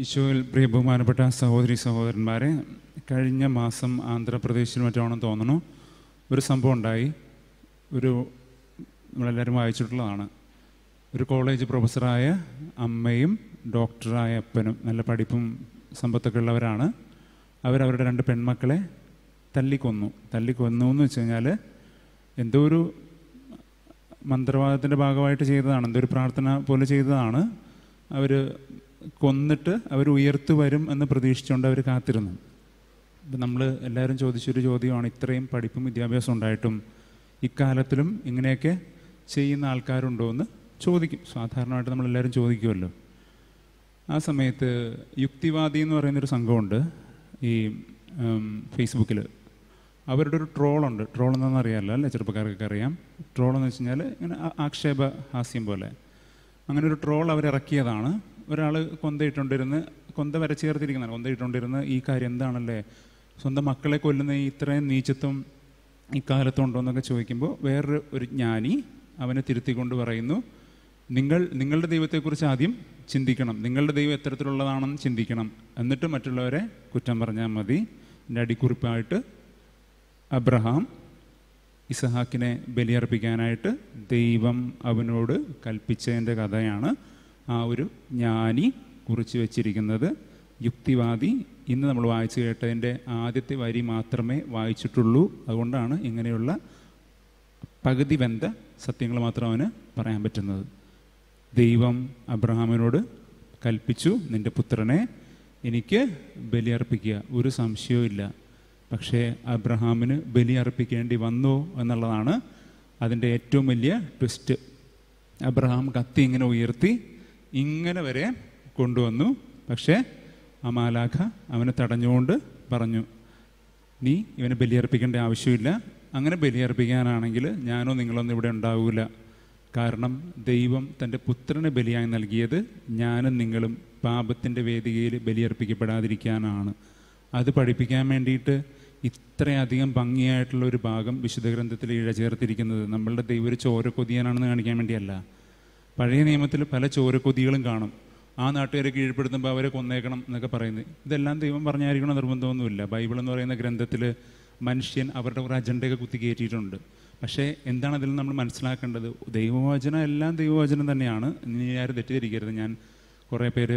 ഈശോയിൽ പ്രിയ ബഹുമാനപ്പെട്ട സഹോദരി സഹോദരന്മാരെ കഴിഞ്ഞ മാസം ആന്ധ്രാപ്രദേശിൽ മറ്റാണെന്ന് തോന്നുന്നു ഒരു സംഭവം ഉണ്ടായി ഒരു നമ്മളെല്ലാവരും വായിച്ചിട്ടുള്ളതാണ് ഒരു കോളേജ് പ്രൊഫസറായ അമ്മയും ഡോക്ടറായ അപ്പനും നല്ല പഠിപ്പും സമ്പത്തൊക്കെ ഉള്ളവരാണ് അവരവരുടെ രണ്ട് പെൺമക്കളെ തല്ലിക്കൊന്നു തല്ലിക്കൊന്നു എന്ന് വെച്ച് കഴിഞ്ഞാൽ എന്തോ ഒരു മന്ത്രവാദത്തിൻ്റെ ഭാഗമായിട്ട് ചെയ്തതാണ് എന്തോ ഒരു പ്രാർത്ഥന പോലെ ചെയ്തതാണ് അവർ കൊന്നിട്ട് അവർ ഉയർത്തു വരും എന്ന് പ്രതീക്ഷിച്ചുകൊണ്ട് അവർ കാത്തിരുന്നു ഇപ്പം നമ്മൾ എല്ലാവരും ചോദിച്ചൊരു ചോദ്യമാണ് ഇത്രയും പഠിപ്പും വിദ്യാഭ്യാസം ഉണ്ടായിട്ടും ഇക്കാലത്തിലും ഇങ്ങനെയൊക്കെ ചെയ്യുന്ന ആൾക്കാരുണ്ടോ എന്ന് ചോദിക്കും സാധാരണയായിട്ട് എല്ലാവരും ചോദിക്കുമല്ലോ ആ സമയത്ത് യുക്തിവാദി എന്ന് പറയുന്നൊരു സംഘമുണ്ട് ഈ ഫേസ്ബുക്കിൽ അവരുടെ ഒരു ട്രോളുണ്ട് ട്രോൾ എന്താണെന്ന് അറിയാമല്ലോ അല്ലേ ചെറുപ്പക്കാർക്കൊക്കെ അറിയാം ട്രോൾ എന്ന് വെച്ച് കഴിഞ്ഞാൽ ഇങ്ങനെ ആക്ഷേപ ഹാസ്യം പോലെ അങ്ങനെ ഒരു ട്രോൾ അവരിറക്കിയതാണ് ഒരാൾ കൊന്തയിട്ടുണ്ടിരുന്ന് കൊന്ത വരെ ചേർത്തിരിക്കുന്നതാണ് കൊന്തയിട്ടുണ്ടിരുന്ന് ഈ കാര്യം എന്താണല്ലേ സ്വന്തം മക്കളെ കൊല്ലുന്ന ഈ ഇത്രയും നീചത്വം ഇക്കാലത്തുണ്ടോ എന്നൊക്കെ ചോദിക്കുമ്പോൾ വേറൊരു ഒരു ജ്ഞാനി അവനെ തിരുത്തിക്കൊണ്ട് പറയുന്നു നിങ്ങൾ നിങ്ങളുടെ ദൈവത്തെക്കുറിച്ച് ആദ്യം ചിന്തിക്കണം നിങ്ങളുടെ ദൈവം എത്തരത്തിലുള്ളതാണെന്ന് ചിന്തിക്കണം എന്നിട്ട് മറ്റുള്ളവരെ കുറ്റം പറഞ്ഞാൽ മതി എൻ്റെ അടിക്കുറിപ്പായിട്ട് അബ്രഹാം ഇസഹാക്കിനെ ബലിയർപ്പിക്കാനായിട്ട് ദൈവം അവനോട് കൽപ്പിച്ചതിൻ്റെ കഥയാണ് ആ ഒരു ജ്ഞാനി കുറിച്ച് വെച്ചിരിക്കുന്നത് യുക്തിവാദി ഇന്ന് നമ്മൾ വായിച്ചു കേട്ടതിൻ്റെ ആദ്യത്തെ വരി മാത്രമേ വായിച്ചിട്ടുള്ളൂ അതുകൊണ്ടാണ് ഇങ്ങനെയുള്ള പകുതി ബന്ധ സത്യങ്ങൾ മാത്രം അവന് പറയാൻ പറ്റുന്നത് ദൈവം അബ്രഹാമിനോട് കൽപ്പിച്ചു നിൻ്റെ പുത്രനെ എനിക്ക് ബലിയർപ്പിക്കുക ഒരു സംശയവുമില്ല പക്ഷേ അബ്രഹാമിന് ബലിയർപ്പിക്കേണ്ടി വന്നു എന്നുള്ളതാണ് അതിൻ്റെ ഏറ്റവും വലിയ ട്വിസ്റ്റ് അബ്രഹാം കത്തി ഇങ്ങനെ ഉയർത്തി ഇങ്ങനെ വരെ കൊണ്ടുവന്നു പക്ഷേ അമാലാഖ അവനെ തടഞ്ഞുകൊണ്ട് പറഞ്ഞു നീ ഇവനെ ബലിയർപ്പിക്കേണ്ട ആവശ്യമില്ല അങ്ങനെ ബലിയർപ്പിക്കാനാണെങ്കിൽ ഞാനോ നിങ്ങളൊന്നും ഇവിടെ ഉണ്ടാവില്ല കാരണം ദൈവം തൻ്റെ പുത്രനെ ബലിയായി നൽകിയത് ഞാനും നിങ്ങളും പാപത്തിൻ്റെ വേദികയിൽ ബലിയർപ്പിക്കപ്പെടാതിരിക്കാനാണ് അത് പഠിപ്പിക്കാൻ വേണ്ടിയിട്ട് ഇത്രയധികം ഭംഗിയായിട്ടുള്ള ഒരു ഭാഗം വിശുദ്ധ ഗ്രന്ഥത്തിൽ ഇഴചേർത്തിരിക്കുന്നത് നമ്മളുടെ ദൈവം ഒരു ചോര കൊതിയാനാണെന്ന് കാണിക്കാൻ വേണ്ടിയല്ല പഴയ നിയമത്തിൽ പല ചോരക്കൊതികളും കാണും ആ നാട്ടുകാരെ കീഴ്പ്പെടുത്തുമ്പോൾ അവരെ കൊന്നേക്കണം എന്നൊക്കെ പറയുന്നത് ഇതെല്ലാം ദൈവം പറഞ്ഞായിരിക്കണം നിർബന്ധമൊന്നുമില്ല ബൈബിൾ എന്ന് പറയുന്ന ഗ്രന്ഥത്തിൽ മനുഷ്യൻ അവരുടെ ഒരു അജണ്ടയൊക്കെ കുത്തി കയറ്റിയിട്ടുണ്ട് പക്ഷേ എന്താണ് അതിൽ നമ്മൾ മനസ്സിലാക്കേണ്ടത് ദൈവവചനം എല്ലാം ദൈവവചനം തന്നെയാണ് ഇനി ആരും തെറ്റിദ്ധരിക്കരുത് ഞാൻ കുറേ പേര്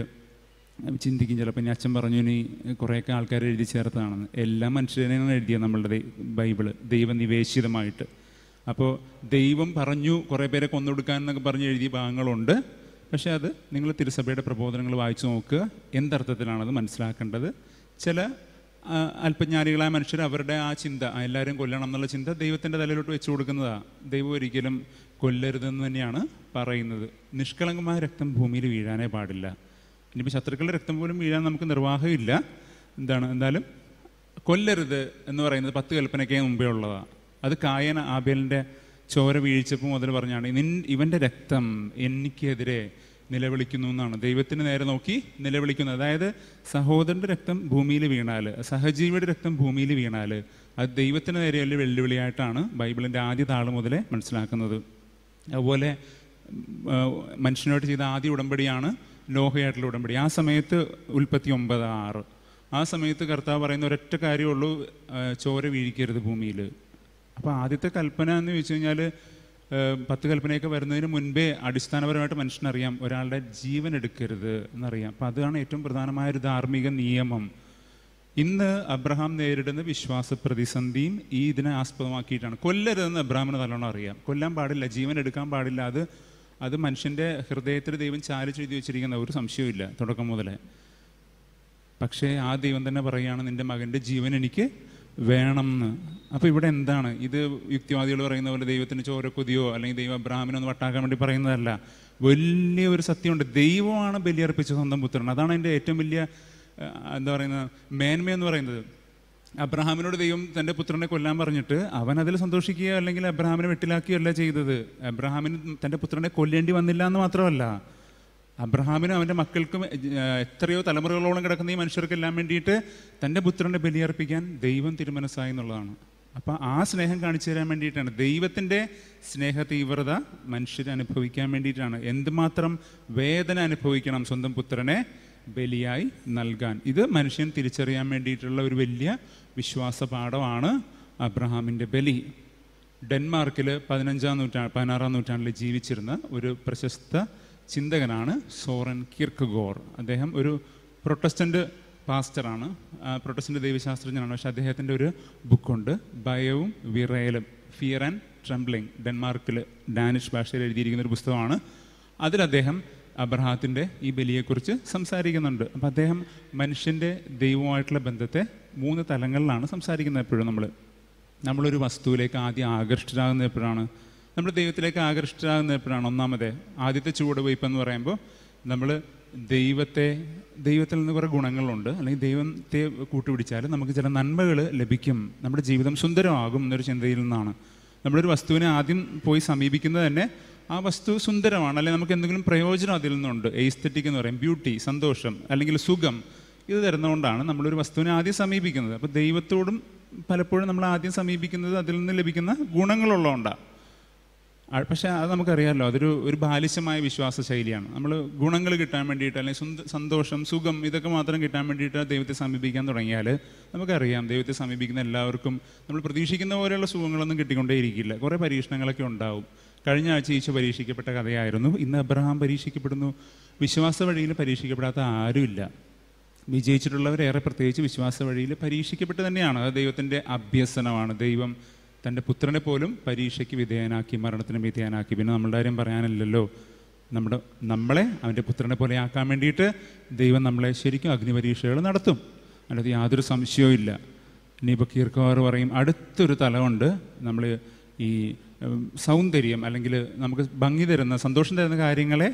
ചിന്തിക്കും ചിലപ്പോൾ ഇനി അച്ഛൻ പറഞ്ഞു ഇനി കുറേയൊക്കെ ആൾക്കാർ എഴുതി ചേർത്തതാണെന്ന് എല്ലാ മനുഷ്യരെയാണ് എഴുതിയത് നമ്മളുടെ ബൈബിള് ദൈവനിവേശിതമായിട്ട് അപ്പോൾ ദൈവം പറഞ്ഞു കുറേ പേരെ കൊന്നൊടുക്കാൻ എന്നൊക്കെ പറഞ്ഞ് എഴുതിയ ഭാഗങ്ങളുണ്ട് പക്ഷേ അത് നിങ്ങൾ തിരുസഭയുടെ പ്രബോധനങ്ങൾ വായിച്ചു നോക്കുക എന്തർത്ഥത്തിലാണത് മനസ്സിലാക്കേണ്ടത് ചില അല്പജ്ഞാനികളായ മനുഷ്യർ അവരുടെ ആ ചിന്ത എല്ലാവരും കൊല്ലണം എന്നുള്ള ചിന്ത ദൈവത്തിൻ്റെ തലയിലോട്ട് വെച്ചു കൊടുക്കുന്നതാണ് ദൈവം ഒരിക്കലും കൊല്ലരുതെന്ന് തന്നെയാണ് പറയുന്നത് നിഷ്കളങ്കമായ രക്തം ഭൂമിയിൽ വീഴാനേ പാടില്ല ഇനിയിപ്പോൾ ശത്രുക്കളുടെ രക്തം പോലും വീഴാൻ നമുക്ക് നിർവാഹമില്ല എന്താണ് എന്തായാലും കൊല്ലരുത് എന്ന് പറയുന്നത് പത്ത് കൽപ്പനയ്ക്ക് മുമ്പേ ഉള്ളതാണ് അത് കായന ആബേലിൻ്റെ ചോര വീഴ്ചപ്പോൾ മുതൽ പറഞ്ഞാണ് നിൻ ഇവൻ്റെ രക്തം എനിക്കെതിരെ നിലവിളിക്കുന്നു എന്നാണ് ദൈവത്തിന് നേരെ നോക്കി നിലവിളിക്കുന്നു അതായത് സഹോദരൻ്റെ രക്തം ഭൂമിയിൽ വീണാൽ സഹജീവിയുടെ രക്തം ഭൂമിയിൽ വീണാൽ അത് ദൈവത്തിന് നേരെയുള്ള വെല്ലുവിളിയായിട്ടാണ് ബൈബിളിൻ്റെ ആദ്യ താൾ മുതലേ മനസ്സിലാക്കുന്നത് അതുപോലെ മനുഷ്യനോട് ചെയ്ത ആദ്യ ഉടമ്പടിയാണ് ലോഹയായിട്ടുള്ള ഉടമ്പടി ആ സമയത്ത് ഉൽപ്പത്തി ഒമ്പത് ആറ് ആ സമയത്ത് കർത്താവ് പറയുന്ന ഒരൊറ്റ കാര്യമുള്ളൂ ചോര വീഴിക്കരുത് ഭൂമിയിൽ അപ്പോൾ ആദ്യത്തെ കൽപ്പന എന്ന് വെച്ച് കഴിഞ്ഞാൽ പത്ത് കൽപ്പനയൊക്കെ വരുന്നതിന് മുൻപേ അടിസ്ഥാനപരമായിട്ട് മനുഷ്യനറിയാം ഒരാളുടെ ജീവൻ എടുക്കരുത് എന്നറിയാം അപ്പോൾ അതാണ് ഏറ്റവും പ്രധാനമായ ഒരു ധാർമ്മിക നിയമം ഇന്ന് അബ്രഹാം നേരിടുന്ന വിശ്വാസ പ്രതിസന്ധിയും ഈ ഇതിനെ ആസ്പദമാക്കിയിട്ടാണ് കൊല്ലരുതെന്ന് അബ്രഹാമിന് നല്ലോണം അറിയാം കൊല്ലാൻ പാടില്ല ജീവൻ എടുക്കാൻ പാടില്ല അത് അത് മനുഷ്യൻ്റെ ഹൃദയത്തിൽ ദൈവം ചാലിച്ചെഴുതി വെച്ചിരിക്കുന്ന ഒരു സംശയവുമില്ല തുടക്കം മുതലേ പക്ഷേ ആ ദൈവം തന്നെ പറയുകയാണ് നിൻ്റെ മകൻ്റെ ജീവൻ എനിക്ക് വേണം എന്ന് അപ്പോൾ ഇവിടെ എന്താണ് ഇത് യുക്തിവാദികൾ പറയുന്ന പോലെ ദൈവത്തിന് ചോരക്കൊതിയോ അല്ലെങ്കിൽ ദൈവം ഒന്ന് വട്ടാക്കാൻ വേണ്ടി പറയുന്നതല്ല വലിയ ഒരു സത്യമുണ്ട് ദൈവമാണ് ബലിയർപ്പിച്ച സ്വന്തം പുത്രൻ അതാണ് എൻ്റെ ഏറ്റവും വലിയ എന്താ പറയുന്നത് മേന്മ എന്ന് പറയുന്നത് അബ്രഹാമിനോട് ദൈവം തൻ്റെ പുത്രനെ കൊല്ലാൻ പറഞ്ഞിട്ട് അവൻ അതിൽ സന്തോഷിക്കുകയോ അല്ലെങ്കിൽ അബ്രഹാമിനെ അല്ല ചെയ്തത് അബ്രഹാമിന് തൻ്റെ പുത്രനെ കൊല്ലേണ്ടി വന്നില്ല എന്ന് മാത്രമല്ല അബ്രഹാമിനും അവൻ്റെ മക്കൾക്കും എത്രയോ തലമുറകളോളം കിടക്കുന്ന ഈ മനുഷ്യർക്കെല്ലാം വേണ്ടിയിട്ട് തൻ്റെ പുത്രനെ ബലിയർപ്പിക്കാൻ ദൈവം തിരുമനസ്സായി എന്നുള്ളതാണ് അപ്പോൾ ആ സ്നേഹം കാണിച്ചു തരാൻ വേണ്ടിയിട്ടാണ് ദൈവത്തിൻ്റെ സ്നേഹ തീവ്രത മനുഷ്യരെ അനുഭവിക്കാൻ വേണ്ടിയിട്ടാണ് എന്തുമാത്രം വേദന അനുഭവിക്കണം സ്വന്തം പുത്രനെ ബലിയായി നൽകാൻ ഇത് മനുഷ്യൻ തിരിച്ചറിയാൻ വേണ്ടിയിട്ടുള്ള ഒരു വലിയ വിശ്വാസ പാഠമാണ് അബ്രഹാമിൻ്റെ ബലി ഡെൻമാർക്കിൽ പതിനഞ്ചാം നൂറ്റാണ്ട് പതിനാറാം നൂറ്റാണ്ടിൽ ജീവിച്ചിരുന്ന ഒരു പ്രശസ്ത ചിന്തകനാണ് സോറൻ കിർക്കഗോർ അദ്ദേഹം ഒരു പ്രൊട്ടസ്റ്റൻ്റ് പാസ്റ്ററാണ് പ്രൊട്ടസ്റ്റൻ്റ് ദൈവശാസ്ത്രജ്ഞനാണ് പക്ഷേ അദ്ദേഹത്തിൻ്റെ ഒരു ബുക്കുണ്ട് ഭയവും വിറയലും ഫിയർ ആൻഡ് ട്രംബ്ലിങ് ഡെൻമാർക്കിൽ ഡാനിഷ് ഭാഷയിൽ എഴുതിയിരിക്കുന്ന ഒരു പുസ്തകമാണ് അതിൽ അദ്ദേഹം അബ്രഹാത്തിൻ്റെ ഈ ബലിയെക്കുറിച്ച് സംസാരിക്കുന്നുണ്ട് അപ്പോൾ അദ്ദേഹം മനുഷ്യൻ്റെ ദൈവമായിട്ടുള്ള ബന്ധത്തെ മൂന്ന് തലങ്ങളിലാണ് സംസാരിക്കുന്നത് എപ്പോഴും നമ്മൾ നമ്മളൊരു വസ്തുവിലേക്ക് ആദ്യം ആകർഷിതരാകുന്നത് എപ്പോഴാണ് നമ്മൾ ദൈവത്തിലേക്ക് ആകർഷ്ടരാകുന്ന എപ്പോഴാണ് ഒന്നാമത് ആദ്യത്തെ ചുവടുവയ്പ് എന്ന് പറയുമ്പോൾ നമ്മൾ ദൈവത്തെ ദൈവത്തിൽ നിന്ന് കുറേ ഗുണങ്ങളുണ്ട് അല്ലെങ്കിൽ ദൈവത്തെ കൂട്ടുപിടിച്ചാൽ നമുക്ക് ചില നന്മകൾ ലഭിക്കും നമ്മുടെ ജീവിതം സുന്ദരമാകും എന്നൊരു ചിന്തയിൽ നിന്നാണ് നമ്മളൊരു വസ്തുവിനെ ആദ്യം പോയി സമീപിക്കുന്നത് തന്നെ ആ വസ്തു സുന്ദരമാണ് അല്ലെങ്കിൽ നമുക്ക് എന്തെങ്കിലും പ്രയോജനം അതിൽ നിന്നുണ്ട് എയ്സ്തെറ്റിക് എന്ന് പറയും ബ്യൂട്ടി സന്തോഷം അല്ലെങ്കിൽ സുഖം ഇത് തരുന്നതുകൊണ്ടാണ് നമ്മളൊരു വസ്തുവിനെ ആദ്യം സമീപിക്കുന്നത് അപ്പോൾ ദൈവത്തോടും പലപ്പോഴും നമ്മൾ ആദ്യം സമീപിക്കുന്നത് അതിൽ നിന്ന് ലഭിക്കുന്ന ഗുണങ്ങളുള്ളതുകൊണ്ടാണ് പക്ഷേ അത് നമുക്കറിയാമല്ലോ അതൊരു ഒരു ബാലിശമായ വിശ്വാസ ശൈലിയാണ് നമ്മൾ ഗുണങ്ങൾ കിട്ടാൻ വേണ്ടിയിട്ട് അല്ലെങ്കിൽ സന്തോഷം സുഖം ഇതൊക്കെ മാത്രം കിട്ടാൻ വേണ്ടിയിട്ട് ദൈവത്തെ സമീപിക്കാൻ തുടങ്ങിയാൽ നമുക്കറിയാം ദൈവത്തെ സമീപിക്കുന്ന എല്ലാവർക്കും നമ്മൾ പ്രതീക്ഷിക്കുന്ന പോലെയുള്ള സുഖങ്ങളൊന്നും കിട്ടിക്കൊണ്ടേയിരിക്കില്ല കുറേ പരീക്ഷണങ്ങളൊക്കെ ഉണ്ടാവും കഴിഞ്ഞ ആഴ്ച ഈശോ പരീക്ഷിക്കപ്പെട്ട കഥയായിരുന്നു ഇന്ന് അബ്രഹാം പരീക്ഷിക്കപ്പെടുന്നു വിശ്വാസ വഴിയിൽ പരീക്ഷിക്കപ്പെടാത്ത ആരുമില്ല വിജയിച്ചിട്ടുള്ളവരേറെ പ്രത്യേകിച്ച് വിശ്വാസ വഴിയിൽ പരീക്ഷിക്കപ്പെട്ട് തന്നെയാണ് അത് ദൈവത്തിൻ്റെ അഭ്യസനമാണ് ദൈവം തൻ്റെ പുത്രനെ പോലും പരീക്ഷയ്ക്ക് വിധേയനാക്കി മരണത്തിന് വിധേയനാക്കി പിന്നെ നമ്മളുടെ കാര്യം പറയാനില്ലല്ലോ നമ്മുടെ നമ്മളെ അവൻ്റെ പുത്രനെ പോലെ ആക്കാൻ വേണ്ടിയിട്ട് ദൈവം നമ്മളെ ശരിക്കും അഗ്നിപരീക്ഷകൾ നടത്തും അല്ലാതെ യാതൊരു സംശയവും ഇല്ല ഇനിയിപ്പോൾ കീർക്കവാർ പറയും അടുത്തൊരു തലമുണ്ട് നമ്മൾ ഈ സൗന്ദര്യം അല്ലെങ്കിൽ നമുക്ക് ഭംഗി തരുന്ന സന്തോഷം തരുന്ന കാര്യങ്ങളെ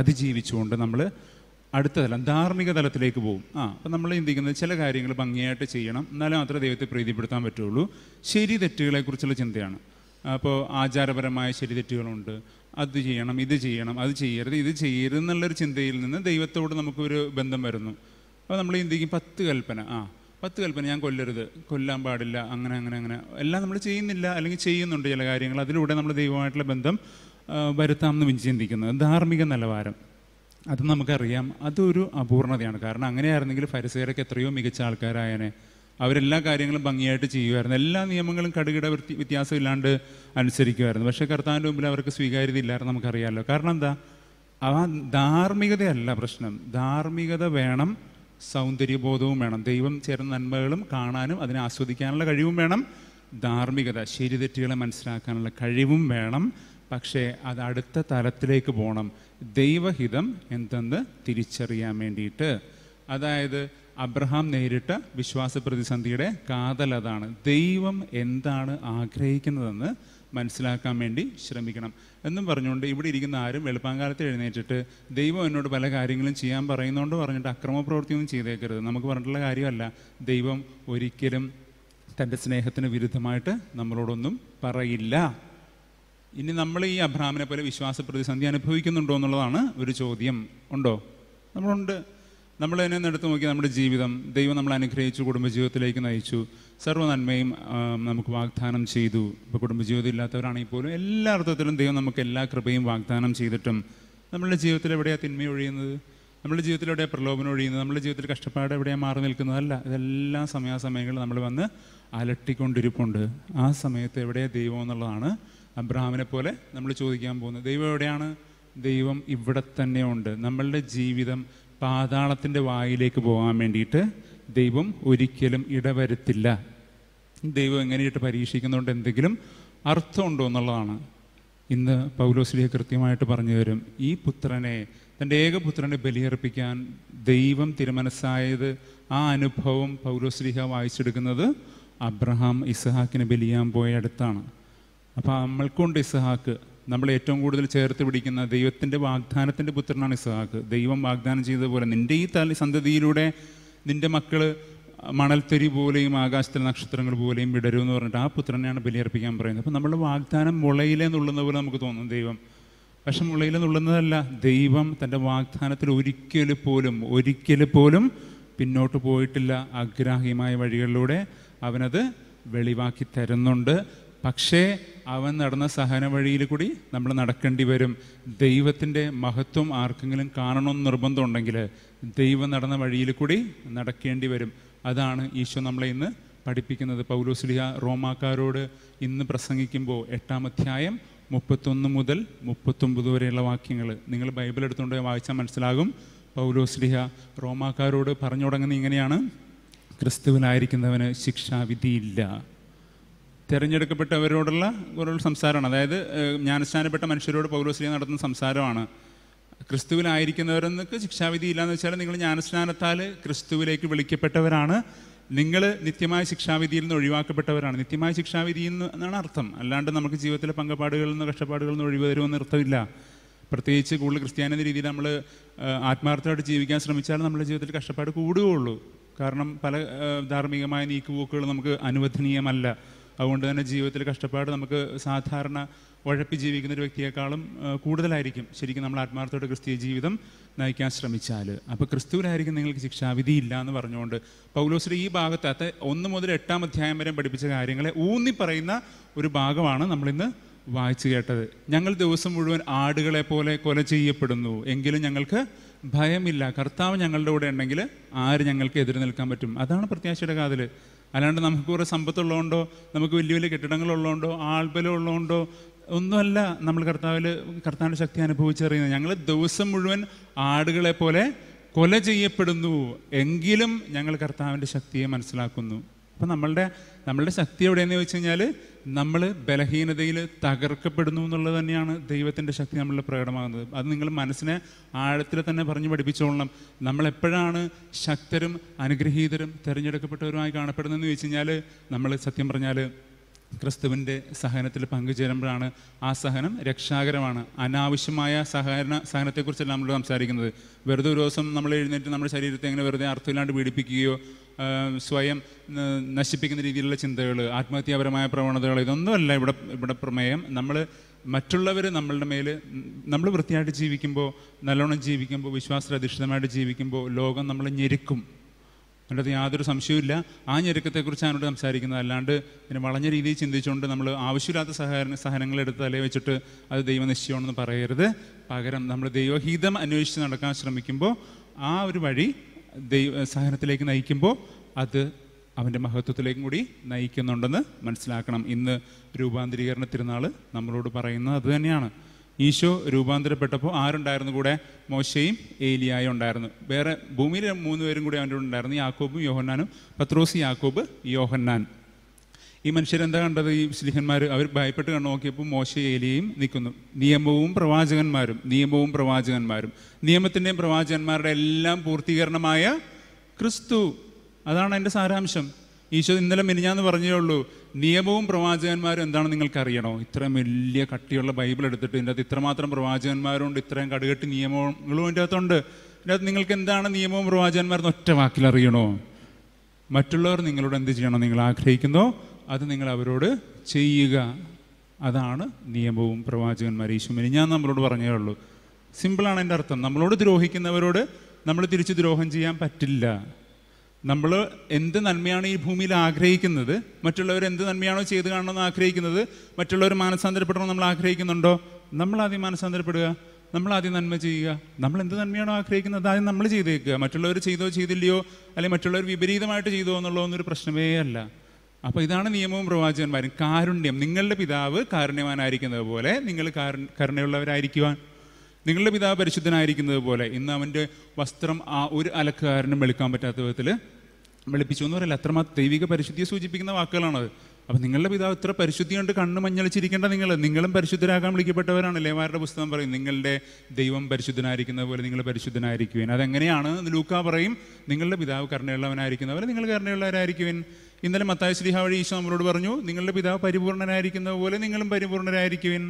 അതിജീവിച്ചുകൊണ്ട് നമ്മൾ അടുത്ത തലം ധാർമ്മിക തലത്തിലേക്ക് പോകും ആ അപ്പം നമ്മൾ ചിന്തിക്കുന്നത് ചില കാര്യങ്ങൾ ഭംഗിയായിട്ട് ചെയ്യണം എന്നാലും മാത്രമേ ദൈവത്തെ പ്രീതിപ്പെടുത്താൻ പറ്റുള്ളൂ ശരി തെറ്റുകളെക്കുറിച്ചുള്ള ചിന്തയാണ് അപ്പോൾ ആചാരപരമായ ശരി തെറ്റുകളുണ്ട് അത് ചെയ്യണം ഇത് ചെയ്യണം അത് ചെയ്യരുത് ഇത് ചെയ്യരുത് എന്നുള്ളൊരു ചിന്തയിൽ നിന്ന് ദൈവത്തോട് നമുക്കൊരു ബന്ധം വരുന്നു അപ്പോൾ നമ്മൾ ചിന്തിക്കും പത്ത് കൽപ്പന ആ പത്ത് കൽപ്പന ഞാൻ കൊല്ലരുത് കൊല്ലാൻ പാടില്ല അങ്ങനെ അങ്ങനെ അങ്ങനെ എല്ലാം നമ്മൾ ചെയ്യുന്നില്ല അല്ലെങ്കിൽ ചെയ്യുന്നുണ്ട് ചില കാര്യങ്ങൾ അതിലൂടെ നമ്മൾ ദൈവമായിട്ടുള്ള ബന്ധം വരുത്താമെന്ന് ചിന്തിക്കുന്നത് ധാർമ്മിക നിലവാരം അത് നമുക്കറിയാം അതൊരു അപൂർണതയാണ് കാരണം അങ്ങനെയായിരുന്നെങ്കിൽ ഫരിസേരൊക്കെ എത്രയോ മികച്ച ആൾക്കാരായനെ അവരെല്ലാ കാര്യങ്ങളും ഭംഗിയായിട്ട് ചെയ്യുമായിരുന്നു എല്ലാ നിയമങ്ങളും കടുകിട വ്യത്യാസം ഇല്ലാണ്ട് അനുസരിക്കുമായിരുന്നു പക്ഷേ കർത്താവിൻ്റെ മുമ്പിൽ അവർക്ക് സ്വീകാര്യത ഇല്ലായിരുന്നു നമുക്കറിയാമല്ലോ കാരണം എന്താ ആ ധാർമ്മികതയല്ല പ്രശ്നം ധാർമ്മികത വേണം സൗന്ദര്യബോധവും വേണം ദൈവം ചേർന്ന നന്മകളും കാണാനും അതിനെ ആസ്വദിക്കാനുള്ള കഴിവും വേണം ധാർമ്മികത ശരി തെറ്റുകളെ മനസ്സിലാക്കാനുള്ള കഴിവും വേണം പക്ഷേ അത് അടുത്ത തലത്തിലേക്ക് പോകണം ദൈവഹിതം എന്തെന്ന് തിരിച്ചറിയാൻ വേണ്ടിയിട്ട് അതായത് അബ്രഹാം നേരിട്ട വിശ്വാസ പ്രതിസന്ധിയുടെ കാതൽ അതാണ് ദൈവം എന്താണ് ആഗ്രഹിക്കുന്നതെന്ന് മനസ്സിലാക്കാൻ വേണ്ടി ശ്രമിക്കണം എന്നും പറഞ്ഞുകൊണ്ട് ഇവിടെ ഇരിക്കുന്ന ആരും വെളുപ്പാങ്കാലത്ത് എഴുന്നേറ്റിട്ട് ദൈവം എന്നോട് പല കാര്യങ്ങളും ചെയ്യാൻ പറയുന്നതുകൊണ്ട് പറഞ്ഞിട്ട് അക്രമപ്രവൃത്തിയൊന്നും ചെയ്തേക്കരുത് നമുക്ക് പറഞ്ഞിട്ടുള്ള കാര്യമല്ല ദൈവം ഒരിക്കലും തൻ്റെ സ്നേഹത്തിന് വിരുദ്ധമായിട്ട് നമ്മളോടൊന്നും പറയില്ല ഇനി നമ്മൾ ഈ അബ്രാമിനെ പോലെ വിശ്വാസ പ്രതിസന്ധി അനുഭവിക്കുന്നുണ്ടോ എന്നുള്ളതാണ് ഒരു ചോദ്യം ഉണ്ടോ നമ്മളുണ്ട് നമ്മൾ തന്നെ എടുത്തു നോക്കി നമ്മുടെ ജീവിതം ദൈവം നമ്മൾ അനുഗ്രഹിച്ചു കുടുംബജീവിതത്തിലേക്ക് നയിച്ചു സർവ്വ നന്മയും നമുക്ക് വാഗ്ദാനം ചെയ്തു ഇപ്പോൾ കുടുംബജീവിതം ഇല്ലാത്തവരാണെങ്കിൽ പോലും എല്ലാ അർത്ഥത്തിലും ദൈവം നമുക്ക് എല്ലാ കൃപയും വാഗ്ദാനം ചെയ്തിട്ടും നമ്മളുടെ ജീവിതത്തിൽ എവിടെയാണ് തിന്മയൊഴിയുന്നത് നമ്മുടെ ജീവിതത്തിലൂടെ പ്രലോഭനം ഒഴിയുന്നത് നമ്മുടെ ജീവിതത്തിൽ കഷ്ടപ്പാട് എവിടെയാണ് മാറി നിൽക്കുന്നതല്ല ഇതെല്ലാം സമയാസമയങ്ങളിൽ നമ്മൾ വന്ന് അലട്ടിക്കൊണ്ടിരിപ്പുണ്ട് ആ സമയത്ത് എവിടെ ദൈവം എന്നുള്ളതാണ് അബ്രഹാമിനെ പോലെ നമ്മൾ ചോദിക്കാൻ പോകുന്നത് ദൈവം എവിടെയാണ് ദൈവം ഇവിടെ തന്നെ ഉണ്ട് നമ്മളുടെ ജീവിതം പാതാളത്തിൻ്റെ വായിലേക്ക് പോകാൻ വേണ്ടിയിട്ട് ദൈവം ഒരിക്കലും ഇടവരുത്തില്ല ദൈവം എങ്ങനെയിട്ട് പരീക്ഷിക്കുന്നതുകൊണ്ട് എന്തെങ്കിലും അർത്ഥമുണ്ടോ എന്നുള്ളതാണ് ഇന്ന് പൗലോസിലേ കൃത്യമായിട്ട് പറഞ്ഞു തരും ഈ പുത്രനെ തൻ്റെ ഏകപുത്രനെ ബലിയർപ്പിക്കാൻ ദൈവം തിരുമനസ്സായത് ആ അനുഭവം പൗലോസ്ലിഹ വായിച്ചെടുക്കുന്നത് അബ്രഹാം ഇസഹാക്കിനെ ബലിയാൻ പോയ അടുത്താണ് അപ്പോൾ നമ്മൾക്കുണ്ട് ഇസഹാക്ക് നമ്മൾ ഏറ്റവും കൂടുതൽ ചേർത്ത് പിടിക്കുന്ന ദൈവത്തിൻ്റെ വാഗ്ദാനത്തിൻ്റെ പുത്രനാണ് ഇസഹാക്ക് ദൈവം വാഗ്ദാനം ചെയ്തതുപോലെ നിൻ്റെ ഈ തല സന്തതിയിലൂടെ നിൻ്റെ മക്കൾ മണൽത്തൊരി പോലെയും ആകാശത്തിലെ നക്ഷത്രങ്ങൾ പോലെയും വിടരുമെന്ന് പറഞ്ഞിട്ട് ആ പുത്രനെയാണ് ബലിയർപ്പിക്കാൻ പറയുന്നത് അപ്പം നമ്മുടെ വാഗ്ദാനം മുളയിലേ നുള്ളുന്ന പോലെ നമുക്ക് തോന്നും ദൈവം പക്ഷെ മുളയിലെ നുള്ളുന്നതല്ല ദൈവം തൻ്റെ വാഗ്ദാനത്തിൽ ഒരിക്കൽ പോലും ഒരിക്കൽ പോലും പിന്നോട്ട് പോയിട്ടില്ല ആഗ്രാഹ്യമായ വഴികളിലൂടെ അവനത് വെളിവാക്കി തരുന്നുണ്ട് പക്ഷേ അവൻ നടന്ന സഹന വഴിയിൽ കൂടി നമ്മൾ നടക്കേണ്ടി വരും ദൈവത്തിൻ്റെ മഹത്വം ആർക്കെങ്കിലും കാണണമെന്ന് നിർബന്ധമുണ്ടെങ്കിൽ ദൈവം നടന്ന വഴിയിൽ കൂടി നടക്കേണ്ടി വരും അതാണ് ഈശോ നമ്മളെ ഇന്ന് പഠിപ്പിക്കുന്നത് പൗലോസ്ലിഹ റോമാക്കാരോട് ഇന്ന് പ്രസംഗിക്കുമ്പോൾ എട്ടാം അധ്യായം മുപ്പത്തൊന്ന് മുതൽ മുപ്പത്തൊമ്പത് വരെയുള്ള വാക്യങ്ങൾ നിങ്ങൾ ബൈബിൾ എടുത്തുകൊണ്ട് വായിച്ചാൽ മനസ്സിലാകും പൗലോസ്ലിഹ റോമാക്കാരോട് പറഞ്ഞു തുടങ്ങുന്നത് ഇങ്ങനെയാണ് ക്രിസ്തുവിനായിരിക്കുന്നവന് ശിക്ഷാവിധിയില്ല തിരഞ്ഞെടുക്കപ്പെട്ടവരോടുള്ള ഒരു സംസാരമാണ് അതായത് ജ്ഞാനസ്ഥാനപ്പെട്ട മനുഷ്യരോട് പൗലോസ്ലിഹ നടത്തുന്ന സംസാരമാണ് ക്രിസ്തുവിലായിരിക്കുന്നവരെന്നൊക്കെ ശിക്ഷാവിധി ഇല്ലയെന്ന് വെച്ചാൽ നിങ്ങൾ ജ്ഞാനസ്നാനത്താൽ ക്രിസ്തുവിലേക്ക് വിളിക്കപ്പെട്ടവരാണ് നിങ്ങൾ നിത്യമായ ശിക്ഷാവിധിയിൽ നിന്ന് ഒഴിവാക്കപ്പെട്ടവരാണ് നിത്യമായ ശിക്ഷാവിധി എന്നാണ് അർത്ഥം അല്ലാണ്ട് നമുക്ക് ജീവിതത്തിലെ പങ്കപ്പാടുകളിൽ നിന്ന് കഷ്ടപ്പാടുകളിൽ നിന്ന് ഒഴിവ് തരുമെന്ന് അർത്ഥമില്ല പ്രത്യേകിച്ച് കൂടുതൽ ക്രിസ്ത്യാനി രീതിയിൽ നമ്മൾ ആത്മാർത്ഥമായിട്ട് ജീവിക്കാൻ ശ്രമിച്ചാൽ നമ്മുടെ ജീവിതത്തിൽ കഷ്ടപ്പാട് കൂടുകയുള്ളൂ കാരണം പല ധാർമ്മികമായ നീക്കുപോക്കുകൾ നമുക്ക് അനുവദനീയമല്ല അതുകൊണ്ട് തന്നെ ജീവിതത്തിൽ കഷ്ടപ്പാട് നമുക്ക് സാധാരണ ഉഴപ്പി ജീവിക്കുന്ന ഒരു വ്യക്തിയെക്കാളും കൂടുതലായിരിക്കും ശരിക്കും നമ്മൾ ആത്മാർത്ഥയുടെ ക്രിസ്തീയ ജീവിതം നയിക്കാൻ ശ്രമിച്ചാൽ അപ്പോൾ ക്രിസ്തുവിലായിരിക്കും നിങ്ങൾക്ക് ശിക്ഷാവിധി ഇല്ല എന്ന് പറഞ്ഞുകൊണ്ട് പൗലോസിൻ്റെ ഈ ഭാഗത്തത്തെ ഒന്ന് മുതൽ എട്ടാം അധ്യായം വരെ പഠിപ്പിച്ച കാര്യങ്ങളെ ഊന്നി പറയുന്ന ഒരു ഭാഗമാണ് നമ്മളിന്ന് വായിച്ചു കേട്ടത് ഞങ്ങൾ ദിവസം മുഴുവൻ ആടുകളെ പോലെ കൊല ചെയ്യപ്പെടുന്നു എങ്കിലും ഞങ്ങൾക്ക് ഭയമില്ല കർത്താവ് ഞങ്ങളുടെ കൂടെ ഉണ്ടെങ്കിൽ ആര് ഞങ്ങൾക്ക് എതിർ നിൽക്കാൻ പറ്റും അതാണ് പ്രത്യാശയുടെ കാതിൽ അല്ലാണ്ട് നമുക്ക് കുറേ സമ്പത്തുള്ളതുകൊണ്ടോ നമുക്ക് വലിയ വലിയ കെട്ടിടങ്ങളുള്ളതുകൊണ്ടോ ആൾബലം ഉള്ളതുകൊണ്ടോ ഒന്നുമല്ല നമ്മൾ കർത്താവിൽ കർത്താവിൻ്റെ ശക്തി അനുഭവിച്ചറിയുന്നത് ഞങ്ങൾ ദിവസം മുഴുവൻ ആടുകളെ പോലെ കൊല ചെയ്യപ്പെടുന്നു എങ്കിലും ഞങ്ങൾ കർത്താവിൻ്റെ ശക്തിയെ മനസ്സിലാക്കുന്നു അപ്പം നമ്മളുടെ നമ്മളുടെ ശക്തി എവിടെയെന്ന് ചോദിച്ചു കഴിഞ്ഞാൽ നമ്മൾ ബലഹീനതയിൽ തകർക്കപ്പെടുന്നു എന്നുള്ളത് തന്നെയാണ് ദൈവത്തിൻ്റെ ശക്തി നമ്മളിൽ പ്രകടമാകുന്നത് അത് നിങ്ങൾ മനസ്സിനെ ആഴത്തിൽ തന്നെ പറഞ്ഞു പഠിപ്പിച്ചോളണം നമ്മളെപ്പോഴാണ് ശക്തരും അനുഗ്രഹീതരും തിരഞ്ഞെടുക്കപ്പെട്ടവരുമായി കാണപ്പെടുന്നതെന്ന് ചോദിച്ചു കഴിഞ്ഞാൽ നമ്മൾ സത്യം പറഞ്ഞാൽ ക്രിസ്തുവിൻ്റെ സഹനത്തിൽ പങ്കുചേരുമ്പോഴാണ് ആ സഹനം രക്ഷാകരമാണ് അനാവശ്യമായ സഹന സഹനത്തെക്കുറിച്ചല്ല നമ്മൾ സംസാരിക്കുന്നത് വെറുതെ ഒരു ദിവസം നമ്മൾ എഴുന്നേറ്റ് നമ്മുടെ ശരീരത്തെ എങ്ങനെ വെറുതെ അർത്ഥമില്ലാണ്ട് പീഡിപ്പിക്കുകയോ സ്വയം നശിപ്പിക്കുന്ന രീതിയിലുള്ള ചിന്തകൾ ആത്മഹത്യാപരമായ പ്രവണതകൾ ഇതൊന്നുമല്ല ഇവിടെ ഇവിടെ പ്രമേയം നമ്മൾ മറ്റുള്ളവർ നമ്മളുടെ മേൽ നമ്മൾ വൃത്തിയായിട്ട് ജീവിക്കുമ്പോൾ നല്ലോണം ജീവിക്കുമ്പോൾ അധിഷ്ഠിതമായിട്ട് ജീവിക്കുമ്പോൾ ലോകം നമ്മളെ ഞെരുക്കും അതിനകത്ത് യാതൊരു സംശയവുമില്ല ആ ഞെരുക്കത്തെക്കുറിച്ച് ഇവിടെ സംസാരിക്കുന്നത് അല്ലാണ്ട് പിന്നെ വളഞ്ഞ രീതിയിൽ ചിന്തിച്ചുകൊണ്ട് നമ്മൾ ആവശ്യമില്ലാത്ത സഹകരണ സഹനങ്ങൾ എടുത്ത് തലയിൽ വെച്ചിട്ട് അത് ദൈവനിശ്ചയമാണെന്ന് പറയരുത് പകരം നമ്മൾ ദൈവഹിതം അന്വേഷിച്ച് നടക്കാൻ ശ്രമിക്കുമ്പോൾ ആ ഒരു വഴി ദൈവ സഹനത്തിലേക്ക് നയിക്കുമ്പോൾ അത് അവൻ്റെ മഹത്വത്തിലേക്കും കൂടി നയിക്കുന്നുണ്ടെന്ന് മനസ്സിലാക്കണം ഇന്ന് രൂപാന്തരീകരണ തിരുനാൾ നമ്മളോട് പറയുന്നത് അതുതന്നെയാണ് ഈശോ രൂപാന്തരപ്പെട്ടപ്പോൾ ആരുണ്ടായിരുന്നു കൂടെ മോശയും ഏലിയായും ഉണ്ടായിരുന്നു വേറെ ഭൂമിയിൽ മൂന്ന് പേരും കൂടി അവൻ്റെ ഉണ്ടായിരുന്നു യാക്കോബും യോഹന്നാനും പത്രോസി യാക്കോബ് യോഹന്നാൻ ഈ മനുഷ്യരെന്താ കണ്ടത് ഈ സ്ലിഹന്മാർ അവർ ഭയപ്പെട്ട് കണ്ണു നോക്കിയപ്പോൾ മോശ ഏലിയയും നിൽക്കുന്നു നിയമവും പ്രവാചകന്മാരും നിയമവും പ്രവാചകന്മാരും നിയമത്തിൻ്റെയും പ്രവാചകന്മാരുടെ എല്ലാം പൂർത്തീകരണമായ ക്രിസ്തു അതാണ് എൻ്റെ സാരാംശം ഈശോ ഇന്നലെ മിനിഞ്ഞാന്ന് പറഞ്ഞേ ഉള്ളൂ നിയമവും പ്രവാചകന്മാരും എന്താണ് നിങ്ങൾക്ക് അറിയണോ ഇത്രയും വലിയ കട്ടിയുള്ള ബൈബിൾ എടുത്തിട്ട് ഇതിൻ്റെ അകത്ത് ഇത്രമാത്രം പ്രവാചകന്മാരുണ്ട് ഇത്രയും കടുകെട്ട് നിയമങ്ങളും അതിൻ്റെ അകത്തുണ്ട് ഇതിൻ്റെ അകത്ത് നിങ്ങൾക്ക് എന്താണ് നിയമവും പ്രവാചകന്മാരും ഒറ്റ വാക്കിൽ അറിയണോ മറ്റുള്ളവർ നിങ്ങളോട് എന്ത് ചെയ്യണം നിങ്ങൾ ആഗ്രഹിക്കുന്നോ അത് നിങ്ങൾ അവരോട് ചെയ്യുക അതാണ് നിയമവും പ്രവാചകന്മാർ ഈശോ ഞാൻ നമ്മളോട് പറഞ്ഞേ ഉള്ളൂ സിമ്പിളാണ് എൻ്റെ അർത്ഥം നമ്മളോട് ദ്രോഹിക്കുന്നവരോട് നമ്മൾ തിരിച്ച് ദ്രോഹം ചെയ്യാൻ പറ്റില്ല നമ്മൾ എന്ത് നന്മയാണ് ഈ ഭൂമിയിൽ ആഗ്രഹിക്കുന്നത് മറ്റുള്ളവർ എന്ത് നന്മയാണോ ചെയ്ത് കാണണമെന്ന് ആഗ്രഹിക്കുന്നത് മറ്റുള്ളവർ മാനസാന്തരപ്പെടണം നമ്മൾ ആഗ്രഹിക്കുന്നുണ്ടോ നമ്മൾ ആദ്യം മാനസാന്തരപ്പെടുക നമ്മൾ ആദ്യം നന്മ ചെയ്യുക നമ്മൾ എന്ത് നന്മയാണോ ആഗ്രഹിക്കുന്നത് ആദ്യം നമ്മൾ ചെയ്തേക്കുക മറ്റുള്ളവർ ചെയ്തോ ചെയ്തില്ലയോ അല്ലെങ്കിൽ മറ്റുള്ളവർ വിപരീതമായിട്ട് ചെയ്തോ ഒന്നൊരു പ്രശ്നമേ അല്ല അപ്പോൾ ഇതാണ് നിയമവും പ്രവാചകന്മാരും കാരുണ്യം നിങ്ങളുടെ പിതാവ് കാരുണ്യവാനായിരിക്കുന്നത് പോലെ നിങ്ങൾ കരുണയുള്ളവരായിരിക്കുവാൻ നിങ്ങളുടെ പിതാവ് പരിശുദ്ധനായിരിക്കുന്നത് പോലെ ഇന്ന് അവൻ്റെ വസ്ത്രം ആ ഒരു അലക്കാരനും വെളുക്കാൻ പറ്റാത്ത വിധത്തിൽ വെളുപ്പിച്ചു എന്ന് പറയല്ല അത്രമാത്രം ദൈവിക പരിശുദ്ധിയെ സൂചിപ്പിക്കുന്ന വാക്കുകളാണത് അപ്പം നിങ്ങളുടെ പിതാവ് ഇത്ര പരിശുദ്ധി കൊണ്ട് കണ്ണ് മഞ്ഞളിച്ചിരിക്കേണ്ട നിങ്ങൾ നിങ്ങളും പരിശുദ്ധരാകാൻ വിളിക്കപ്പെട്ടവരാണ് ലേവാരുടെ പുസ്തകം പറയും നിങ്ങളുടെ ദൈവം പരിശുദ്ധനായിരിക്കുന്ന പോലെ നിങ്ങൾ പരിശുദ്ധനായിരിക്കുവേൻ അതെങ്ങനെയാണ് ലൂക്ക പറയും നിങ്ങളുടെ പിതാവ് കരുണയുള്ളവനായിരിക്കുന്ന പോലെ നിങ്ങൾ കരുണയുള്ളവരായിരിക്കുവേൻ ഇന്നലെ മത്തായ ശ്രീഹാവഴി ഈശോ നമ്മളോട് പറഞ്ഞു നിങ്ങളുടെ പിതാവ് പരിപൂർണനായിരിക്കുന്ന പോലെ നിങ്ങളും പരിപൂർണരായിരിക്കുവേൻ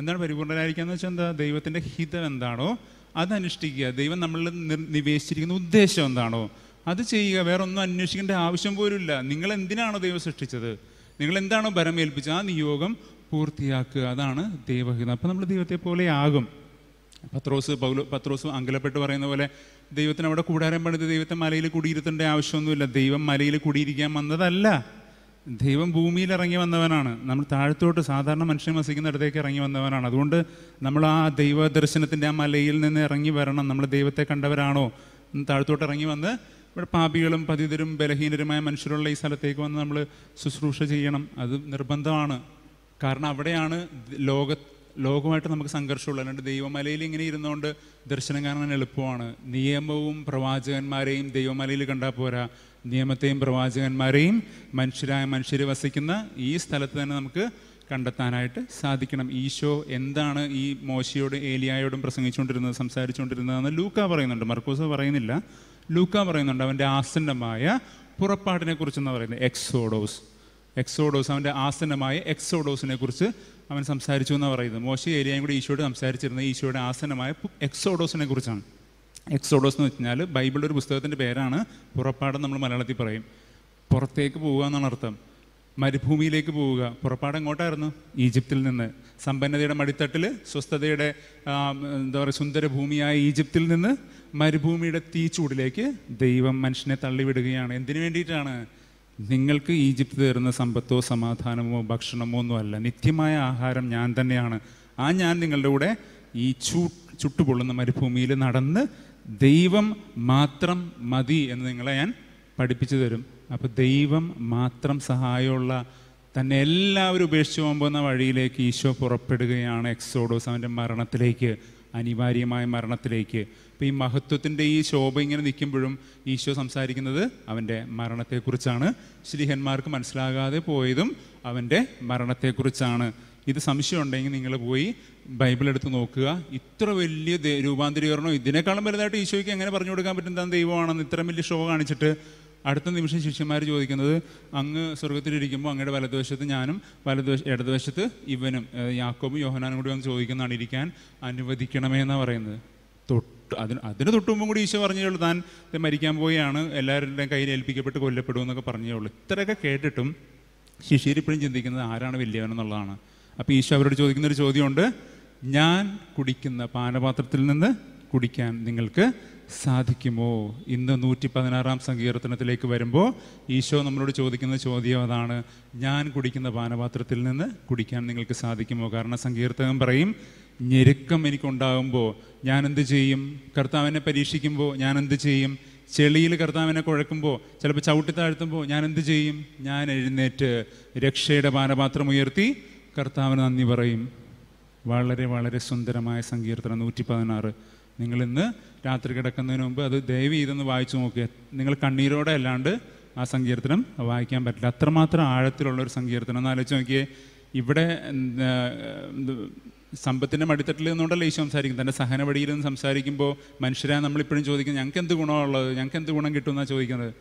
എന്താണ് പരിപൂർണരായിരിക്കുക എന്ന് വെച്ചാൽ എന്താ ദൈവത്തിൻ്റെ ഹിതം എന്താണോ അതനുഷ്ഠിക്കുക ദൈവം നമ്മളിൽ നിവേശിച്ചിരിക്കുന്ന ഉദ്ദേശം എന്താണോ അത് ചെയ്യുക വേറെ ഒന്നും അന്വേഷിക്കേണ്ട ആവശ്യം പോലുമില്ല നിങ്ങൾ എന്തിനാണോ ദൈവം സൃഷ്ടിച്ചത് നിങ്ങൾ എന്താണോ ഭരമേൽപ്പിച്ചത് ആ നിയോഗം പൂർത്തിയാക്കുക അതാണ് ദൈവഹിതം അപ്പം നമ്മൾ ദൈവത്തെ പോലെ ആകും പത്രോസ് പൗലു പത്രോസ് അങ്കലപ്പെട്ട് പറയുന്ന പോലെ ദൈവത്തിന് അവിടെ കൂടാരം പണിത് ദൈവത്തെ മലയിൽ കുടിയിരുത്തേണ്ട ആവശ്യമൊന്നുമില്ല ദൈവം മലയിൽ കുടിയിരിക്കാൻ വന്നതല്ല ദൈവം ഭൂമിയിൽ ഇറങ്ങി വന്നവനാണ് നമ്മൾ താഴത്തോട്ട് സാധാരണ മനുഷ്യൻ ഇടത്തേക്ക് ഇറങ്ങി വന്നവനാണ് അതുകൊണ്ട് നമ്മൾ ആ ദൈവ ദർശനത്തിൻ്റെ ആ മലയിൽ നിന്ന് ഇറങ്ങി വരണം നമ്മൾ ദൈവത്തെ കണ്ടവരാണോ താഴത്തോട്ട് ഇറങ്ങി വന്ന് ഇവിടെ പാപികളും പതിതരും ബലഹീനരുമായ മനുഷ്യരുള്ള ഈ സ്ഥലത്തേക്ക് വന്ന് നമ്മൾ ശുശ്രൂഷ ചെയ്യണം അത് നിർബന്ധമാണ് കാരണം അവിടെയാണ് ലോകത്ത് ലോകമായിട്ട് നമുക്ക് സംഘർഷമുള്ള അല്ലാണ്ട് ദൈവമലയിൽ ഇങ്ങനെ ഇരുന്നുകൊണ്ട് ദർശനം കാണാൻ എളുപ്പമാണ് നിയമവും പ്രവാചകന്മാരെയും ദൈവമലയിൽ കണ്ടാൽ പോരാ നിയമത്തെയും പ്രവാചകന്മാരെയും മനുഷ്യരായ മനുഷ്യർ വസിക്കുന്ന ഈ സ്ഥലത്ത് തന്നെ നമുക്ക് കണ്ടെത്താനായിട്ട് സാധിക്കണം ഈശോ എന്താണ് ഈ മോശയോടും ഏലിയായോടും പ്രസംഗിച്ചുകൊണ്ടിരുന്നത് സംസാരിച്ചുകൊണ്ടിരുന്നതെന്ന് ലൂക്ക പറയുന്നുണ്ട് മർക്കൂസ പറയുന്നില്ല ലൂക്ക പറയുന്നുണ്ട് അവൻ്റെ ആസന്നമായ പുറപ്പാടിനെക്കുറിച്ചെന്ന് പറയുന്നത് എക്സോഡോസ് എക്സോഡോസ് അവൻ്റെ ആസനമായ എക്സോഡോസിനെ കുറിച്ച് അവൻ സംസാരിച്ചു എന്നാണ് പറയുന്നത് മോശ ഏരിയയും കൂടി ഈശോയോട് സംസാരിച്ചിരുന്നത് ഈശോയുടെ ആസനമായ എക്സോഡോസിനെ കുറിച്ചാണ് എക്സോഡോസ് എന്ന് വെച്ചാൽ ബൈബിളിൽ ഒരു പുസ്തകത്തിൻ്റെ പേരാണ് പുറപ്പാടം നമ്മൾ മലയാളത്തിൽ പറയും പുറത്തേക്ക് പോവുക എന്നാണ് അർത്ഥം മരുഭൂമിയിലേക്ക് പോവുക പുറപ്പാട് എങ്ങോട്ടായിരുന്നു ഈജിപ്തിൽ നിന്ന് സമ്പന്നതയുടെ മടിത്തട്ടിൽ സ്വസ്ഥതയുടെ എന്താ പറയുക സുന്ദരഭൂമിയായ ഈജിപ്തിൽ നിന്ന് മരുഭൂമിയുടെ തീച്ചൂടിലേക്ക് ദൈവം മനുഷ്യനെ തള്ളിവിടുകയാണ് എന്തിനു വേണ്ടിയിട്ടാണ് നിങ്ങൾക്ക് ഈജിപ്ത് തരുന്ന സമ്പത്തോ സമാധാനമോ ഭക്ഷണമോ അല്ല നിത്യമായ ആഹാരം ഞാൻ തന്നെയാണ് ആ ഞാൻ നിങ്ങളുടെ കൂടെ ഈ ചൂ ചുട്ടുപൊള്ളുന്ന മരുഭൂമിയിൽ നടന്ന് ദൈവം മാത്രം മതി എന്ന് നിങ്ങളെ ഞാൻ പഠിപ്പിച്ചു തരും അപ്പോൾ ദൈവം മാത്രം സഹായമുള്ള തന്നെ എല്ലാവരും ഉപേക്ഷിച്ചു പോകുന്ന വഴിയിലേക്ക് ഈശോ പുറപ്പെടുകയാണ് എക്സോഡോസ് അവൻ്റെ മരണത്തിലേക്ക് അനിവാര്യമായ മരണത്തിലേക്ക് അപ്പോൾ ഈ മഹത്വത്തിൻ്റെ ഈ ശോഭ ഇങ്ങനെ നിൽക്കുമ്പോഴും ഈശോ സംസാരിക്കുന്നത് അവൻ്റെ മരണത്തെക്കുറിച്ചാണ് ശ്രീഹന്മാർക്ക് മനസ്സിലാകാതെ പോയതും അവൻ്റെ മരണത്തെക്കുറിച്ചാണ് ഇത് സംശയം ഉണ്ടെങ്കിൽ നിങ്ങൾ പോയി ബൈബിൾ എടുത്ത് നോക്കുക ഇത്ര വലിയ രൂപാന്തരീകരണം ഇതിനേക്കാളും വലുതായിട്ട് ഈശോയ്ക്ക് എങ്ങനെ പറഞ്ഞു കൊടുക്കാൻ പറ്റുന്ന ദൈവമാണെന്ന് ഇത്ര വലിയ ഷോ കാണിച്ചിട്ട് അടുത്ത നിമിഷം ശിഷ്യന്മാർ ചോദിക്കുന്നത് അങ്ങ് സ്വർഗത്തിലിരിക്കുമ്പോൾ അങ്ങയുടെ വലതുവശത്ത് ഞാനും വലതുവശ ഇടതുവശത്ത് ഇവനും യാക്കോബും യോഹനാനും കൂടി വന്ന് ചോദിക്കുന്നതാണ് ഇരിക്കാൻ എന്നാണ് പറയുന്നത് തൊട്ട് അതിന് അതിന് തൊട്ട് മുമ്പും കൂടി ഈശോ പറഞ്ഞുള്ളൂ താൻ മരിക്കാൻ പോയാണ് എല്ലാവരുടെയും കയ്യിൽ ഏൽപ്പിക്കപ്പെട്ട് കൊല്ലപ്പെടും എന്നൊക്കെ ഉള്ളൂ ഇത്രയൊക്കെ കേട്ടിട്ടും ഇപ്പോഴും ചിന്തിക്കുന്നത് ആരാണ് വലിയവൻ എന്നുള്ളതാണ് അപ്പോൾ ഈശോ അവരോട് ചോദിക്കുന്ന ഒരു ചോദ്യമുണ്ട് ഞാൻ കുടിക്കുന്ന പാനപാത്രത്തിൽ നിന്ന് കുടിക്കാൻ നിങ്ങൾക്ക് സാധിക്കുമോ ഇന്ന് നൂറ്റി പതിനാറാം സങ്കീർത്തനത്തിലേക്ക് വരുമ്പോൾ ഈശോ നമ്മളോട് ചോദിക്കുന്ന ചോദ്യം അതാണ് ഞാൻ കുടിക്കുന്ന പാനപാത്രത്തിൽ നിന്ന് കുടിക്കാൻ നിങ്ങൾക്ക് സാധിക്കുമോ കാരണം സങ്കീർത്തകം പറയും ഞെരുക്കം എനിക്കുണ്ടാകുമ്പോൾ ഞാനെന്ത് ചെയ്യും കർത്താവിനെ പരീക്ഷിക്കുമ്പോൾ എന്ത് ചെയ്യും ചെളിയിൽ കർത്താവിനെ കുഴക്കുമ്പോൾ ചിലപ്പോൾ ചവിട്ടി താഴ്ത്തുമ്പോൾ ഞാൻ എന്ത് ചെയ്യും ഞാൻ എഴുന്നേറ്റ് രക്ഷയുടെ പാനപാത്രം ഉയർത്തി കർത്താവിന് നന്ദി പറയും വളരെ വളരെ സുന്ദരമായ സങ്കീർത്തനം നൂറ്റി പതിനാറ് നിങ്ങൾ ഇന്ന് രാത്രി കിടക്കുന്നതിന് മുമ്പ് അത് ദയവ് ചെയ്തൊന്ന് വായിച്ചു നോക്കുക നിങ്ങൾ കണ്ണീരോടെ അല്ലാണ്ട് ആ സങ്കീർത്തനം വായിക്കാൻ പറ്റില്ല അത്രമാത്രം ആഴത്തിലുള്ള ഒരു സങ്കീർത്തനം എന്ന് ആലോചിച്ച് നോക്കിയേ ഇവിടെ സമ്പത്തിൻ്റെ മടിത്തട്ടിൽ നിന്നുകൊണ്ടല്ല ഈശോ സംസാരിക്കും തൻ്റെ സഹനപടിയിൽ നിന്ന് സംസാരിക്കുമ്പോൾ മനുഷ്യരാണ് നമ്മളിപ്പോഴും ചോദിക്കുന്നത് ഞങ്ങൾക്ക് എന്ത് ഗുണമുള്ളത് ഞങ്ങൾക്ക് എന്ത് ഗുണം കിട്ടുമെന്നാണ് ചോദിക്കുന്നത്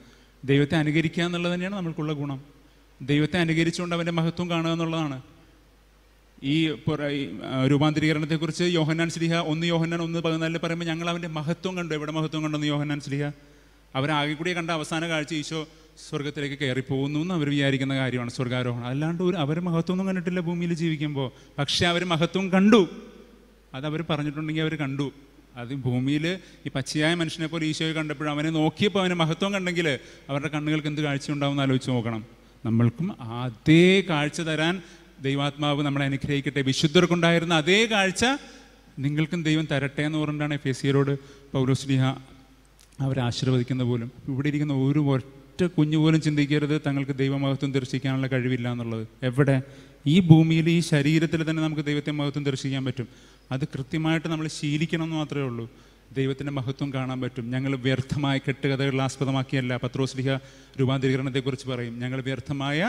ദൈവത്തെ അനുകരിക്കുക എന്നുള്ളത് തന്നെയാണ് നമുക്കുള്ള ഗുണം ദൈവത്തെ അനുകരിച്ചുകൊണ്ട് അവൻ്റെ മഹത്വം കാണുക എന്നുള്ളതാണ് ഈ രൂപാന്തരീകരണത്തെക്കുറിച്ച് യോഹന്നാൻ ശ്രീഹ ഒന്ന് യോഹന്നാൻ ഒന്ന് പതിനാലിൽ പറയുമ്പോൾ ഞങ്ങൾ അവൻ്റെ മഹത്വം കണ്ടു എവിടെ മഹത്വം കണ്ടെന്ന് യോഹന്നാൻ ശ്രീഹ അവരാകെ കൂടി കണ്ട അവസാന കാഴ്ച ഈശോ സ്വർഗത്തിലേക്ക് കയറിപ്പോകുന്നു എന്ന് അവർ വിചാരിക്കുന്ന കാര്യമാണ് സ്വർഗാരോഹണം അല്ലാണ്ട് ഒരു അവർ മഹത്വമൊന്നും കണ്ടിട്ടില്ല ഭൂമിയിൽ ജീവിക്കുമ്പോൾ പക്ഷേ അവർ മഹത്വം കണ്ടു അത് അവർ പറഞ്ഞിട്ടുണ്ടെങ്കിൽ അവർ കണ്ടു അത് ഭൂമിയിൽ ഈ പച്ചയായ മനുഷ്യനെ പോലെ ഈശോയെ കണ്ടപ്പോഴും അവനെ നോക്കിയപ്പോൾ അവനെ മഹത്വം കണ്ടെങ്കിൽ അവരുടെ കണ്ണുകൾക്ക് എന്ത് കാഴ്ച ഉണ്ടാവും ആലോചിച്ച് നോക്കണം നമ്മൾക്കും അതേ കാഴ്ച തരാൻ ദൈവാത്മാവ് നമ്മളെ അനുഗ്രഹിക്കട്ടെ വിശുദ്ധർക്കുണ്ടായിരുന്ന അതേ കാഴ്ച നിങ്ങൾക്കും ദൈവം തരട്ടെ എന്ന് പറഞ്ഞിട്ടാണ് എഫ് എസ് സിയോട് അവരെ ആശീർവദിക്കുന്ന പോലും ഇവിടെ ഇരിക്കുന്ന ഒരു ഒറ്റ കുഞ്ഞു പോലും ചിന്തിക്കരുത് തങ്ങൾക്ക് ദൈവമഹത്വം ദർശിക്കാനുള്ള കഴിവില്ല എന്നുള്ളത് എവിടെ ഈ ഭൂമിയിൽ ഈ ശരീരത്തിൽ തന്നെ നമുക്ക് ദൈവത്തെ മഹത്വം ദർശിക്കാൻ പറ്റും അത് കൃത്യമായിട്ട് നമ്മൾ ശീലിക്കണം എന്ന് മാത്രമേ ഉള്ളൂ ദൈവത്തിൻ്റെ മഹത്വം കാണാൻ പറ്റും ഞങ്ങൾ വ്യർത്ഥമായ കെട്ടുകഥകൾ ആസ്പദമാക്കിയല്ല പത്രോസ്ലിഹ രൂപാന്തരീകരണത്തെക്കുറിച്ച് പറയും ഞങ്ങൾ വ്യർത്ഥമായ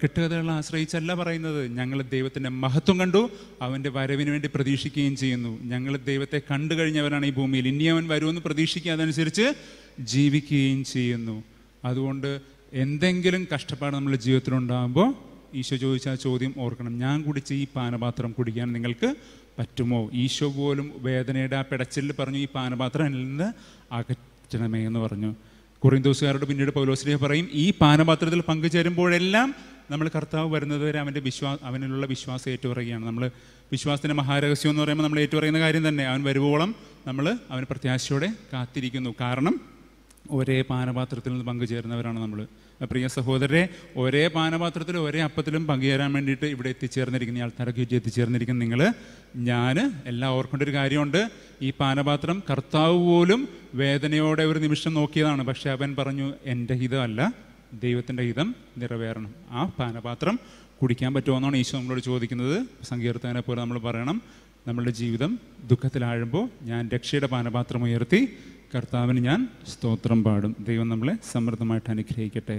കെട്ടുകഥകളെ ആശ്രയിച്ചല്ല പറയുന്നത് ഞങ്ങൾ ദൈവത്തിൻ്റെ മഹത്വം കണ്ടു അവൻ്റെ വരവിന് വേണ്ടി പ്രതീക്ഷിക്കുകയും ചെയ്യുന്നു ഞങ്ങൾ ദൈവത്തെ കണ്ടു കഴിഞ്ഞവരാണ് ഈ ഭൂമിയിൽ ഇനി അവൻ വരുമെന്ന് പ്രതീക്ഷിക്കുക അതനുസരിച്ച് ജീവിക്കുകയും ചെയ്യുന്നു അതുകൊണ്ട് എന്തെങ്കിലും കഷ്ടപ്പാട് നമ്മുടെ ജീവിതത്തിലുണ്ടാകുമ്പോൾ ഈശോ ചോദിച്ച ആ ചോദ്യം ഓർക്കണം ഞാൻ കുടിച്ച ഈ പാനപാത്രം കുടിക്കാൻ നിങ്ങൾക്ക് പറ്റുമോ ഈശോ പോലും വേദനയുടെ ആ പിടച്ചിൽ പറഞ്ഞു ഈ പാനപാത്രം എന്നിൽ നിന്ന് അകറ്റണമേ എന്ന് പറഞ്ഞു കുറിന്തോസുകാരോട് പിന്നീട് പൗലോസ്ലിഹ പറയും ഈ പാനപാത്രത്തിൽ പങ്കുചേരുമ്പോഴെല്ലാം നമ്മൾ കർത്താവ് വരുന്നത് വരെ അവൻ്റെ വിശ്വാസ അവനിലുള്ള വിശ്വാസം ഏറ്റുപറയുകയാണ് നമ്മൾ വിശ്വാസത്തിൻ്റെ മഹാരഹസ്യം എന്ന് പറയുമ്പോൾ നമ്മൾ ഏറ്റുപറയുന്ന കാര്യം തന്നെ അവൻ വരുവോളം നമ്മൾ അവൻ പ്രത്യാശയോടെ കാത്തിരിക്കുന്നു കാരണം ഒരേ പാനപാത്രത്തിൽ നിന്ന് പങ്കുചേരുന്നവരാണ് നമ്മൾ പ്രിയ സഹോദരരെ ഒരേ പാനപാത്രത്തിൽ ഒരേ അപ്പത്തിലും പങ്കുചേരാൻ വേണ്ടിയിട്ട് ഇവിടെ എത്തിച്ചേർന്നിരിക്കുന്ന ആൾക്കാരൊക്കെ എത്തിച്ചേർന്നിരിക്കുന്ന നിങ്ങൾ ഞാൻ എല്ലാം ഓർക്കേണ്ട ഒരു കാര്യമുണ്ട് ഈ പാനപാത്രം കർത്താവ് പോലും വേദനയോടെ ഒരു നിമിഷം നോക്കിയതാണ് പക്ഷേ അവൻ പറഞ്ഞു എൻ്റെ ഹിതമല്ല ദൈവത്തിൻ്റെ ഹിതം നിറവേറണം ആ പാനപാത്രം കുടിക്കാൻ പറ്റുമെന്നാണ് ഈശോ നമ്മളോട് ചോദിക്കുന്നത് സങ്കീർത്തനെ പോലെ നമ്മൾ പറയണം നമ്മളുടെ ജീവിതം ദുഃഖത്തിലാഴുമ്പോൾ ഞാൻ രക്ഷയുടെ പാനപാത്രം ഉയർത്തി കർത്താവിന് ഞാൻ സ്തോത്രം പാടും ദൈവം നമ്മളെ സമൃദ്ധമായിട്ട് അനുഗ്രഹിക്കട്ടെ